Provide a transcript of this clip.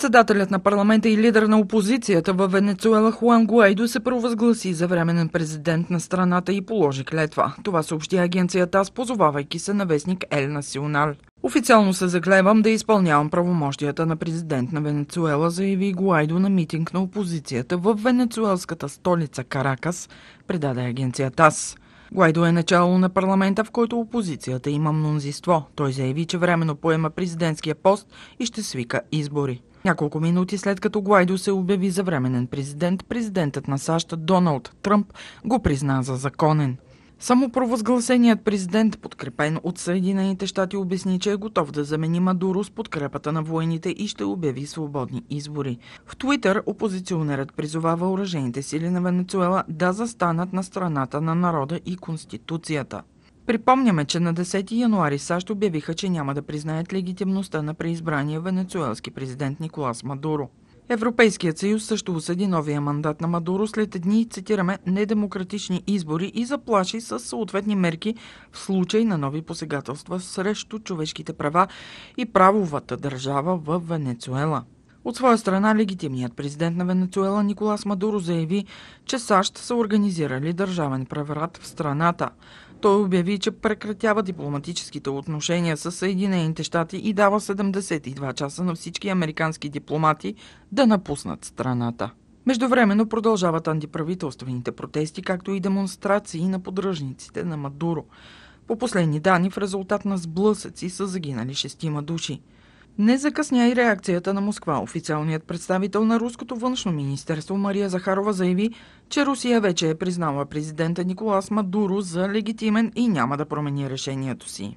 Председателят на парламента и лидер на опозицията във Венецуела Хуан Гуайдо се провъзгласи за временен президент на страната и положи клетва. Това съобщи агенцията, позовавайки се на вестник Ель Национал. Официално се заклевам да изпълнявам правомощията на президент на Венецуела, заяви Гуайдо на митинг на опозицията в венецуелската столица Каракас, предаде агенцията ТАС. Гуайдо е начало на парламента, в който опозицията има мнозинство. Той заяви, че временно поема президентския пост и ще свика избори. Няколко минути след като Гуайдо се обяви за временен президент, президентът на САЩ Доналд Тръмп го призна за законен. Самопровъзгласеният президент, подкрепен от Съединените щати, обясни, че е готов да замени Мадуро с подкрепата на войните и ще обяви свободни избори. В Твитър опозиционерът призова въоръжените сили на Венецуела да застанат на страната на народа и Конституцията. Припомняме, че на 10 януари САЩ обявиха, че няма да признаят легитимността на преизбрания венецуелски президент Николас Мадуро. Европейският съюз също осъди новия мандат на Мадуро след дни, цитираме, недемократични избори и заплаши с съответни мерки в случай на нови посегателства срещу човешките права и правовата държава в Венецуела. От своя страна, легитимният президент на Венецуела Николас Мадуро заяви, че САЩ са организирали държавен преврат в страната. Той обяви, че прекратява дипломатическите отношения с Съединените щати и дава 72 часа на всички американски дипломати да напуснат страната. Междувременно продължават антиправителствените протести, както и демонстрации на поддръжниците на Мадуро. По последни данни, в резултат на сблъсъци са загинали шестима души. Не закъсня и реакцията на Москва. Официалният представител на Руското външно министерство Мария Захарова заяви, че Русия вече е признала президента Николас Мадуро за легитимен и няма да промени решението си.